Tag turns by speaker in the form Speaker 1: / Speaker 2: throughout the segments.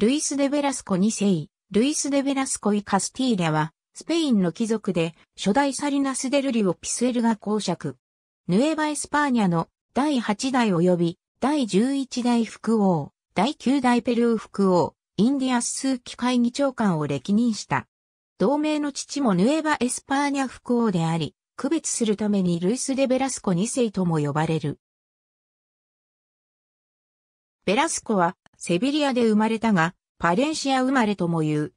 Speaker 1: ルイス・デ・ベラスコ2世、ルイス・デ・ベラスコイ・カスティーレは、スペインの貴族で、初代サリナス・デルリオ・ピスエルが公爵。ヌエバ・エスパーニャの第8代及び第11代副王、第9代ペルー副王、インディアススーキ会議長官を歴任した。同盟の父もヌエバ・エスパーニャ副王であり、区別するためにルイス・デ・ベラスコ2世とも呼ばれる。ベラスコはセビリアで生まれたが、パレンシア生まれとも言う。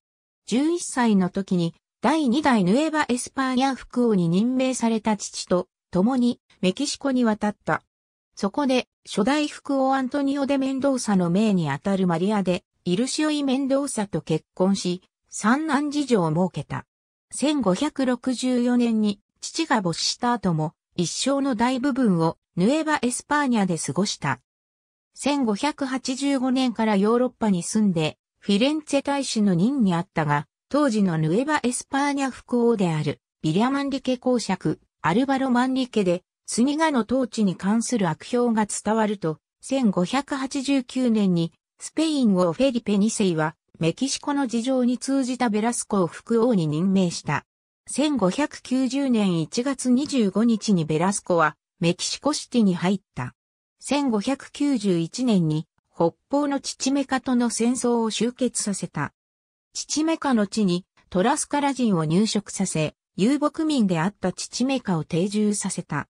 Speaker 1: 11歳の時に第2代ヌエバ・エスパーニャ副王に任命された父と共にメキシコに渡った。そこで初代副王アントニオ・デ・メンドーサの命にあたるマリアでイルシオイ・メンドーサと結婚し、三男次女を設けた。1564年に父が没した後も一生の大部分をヌエバ・エスパーニャで過ごした。1585年からヨーロッパに住んで、フィレンツェ大使の任にあったが、当時のヌエバ・エスパーニャ副王である、ビリア・マンリケ公爵、アルバロ・マンリケで、スニガの統治に関する悪評が伝わると、1589年に、スペイン王フェリペ2世は、メキシコの事情に通じたベラスコを副王に任命した。1590年1月25日にベラスコは、メキシコシティに入った。1591年に北方のチチメカとの戦争を終結させた。チチメカの地にトラスカラ人を入植させ、遊牧民であったチチメカを定住させた。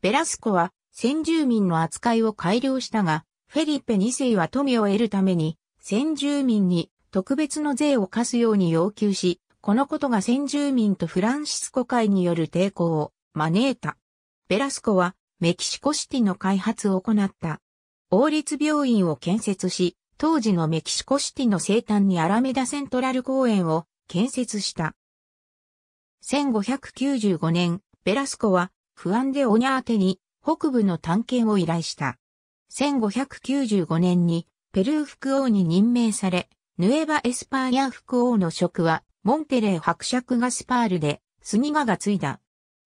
Speaker 1: ベラスコは先住民の扱いを改良したが、フェリペ2世は富を得るために、先住民に特別の税を課すように要求し、このことが先住民とフランシスコ会による抵抗を招いた。ベラスコはメキシコシティの開発を行った。王立病院を建設し、当時のメキシコシティの生誕にアラメダセントラル公園を建設した。1595年、ベラスコは不安でオニャーテに北部の探検を依頼した。1595年にペルー副王に任命され、ヌエバ・エスパーニャ副王の職はモンテレー伯爵ガスパールでスニガが継いだ。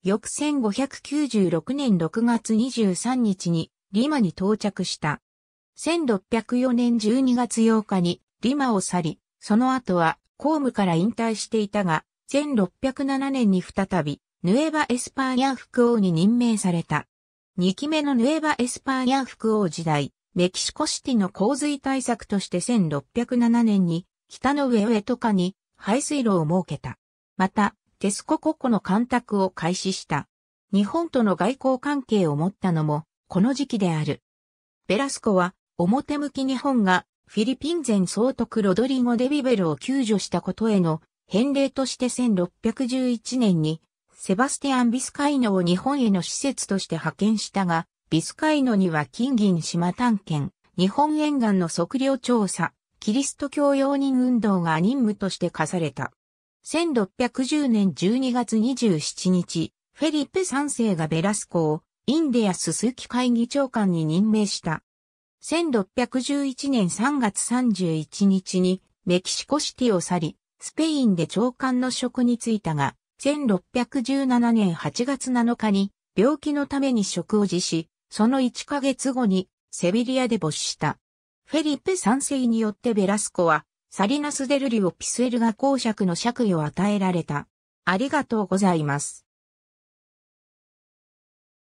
Speaker 1: 翌1596年6月23日にリマに到着した。1604年12月8日にリマを去り、その後は公務から引退していたが、1607年に再び、ヌエバ・エスパーニャ副王に任命された。2期目のヌエバ・エスパーニャ副王時代、メキシコシティの洪水対策として1607年に、北の上ェウエに排水路を設けた。また、テスコ国庫の干拓を開始した。日本との外交関係を持ったのも、この時期である。ベラスコは、表向き日本が、フィリピン前総督ロドリゴ・デビベルを救助したことへの返礼として1611年に、セバスティアン・ビスカイノを日本への施設として派遣したが、ビスカイノには金銀島探検、日本沿岸の測量調査、キリスト教容認運動が任務として課された。1610年12月27日、フェリペ3世がベラスコをインディアス数期会議長官に任命した。1611年3月31日にメキシコシティを去り、スペインで長官の職に就いたが、1617年8月7日に病気のために職を辞し、その1ヶ月後にセビリアで没した。フェリペ3世によってベラスコはサリナスデルリオピスエルが公爵の爵位を与えられた。ありがとうございます。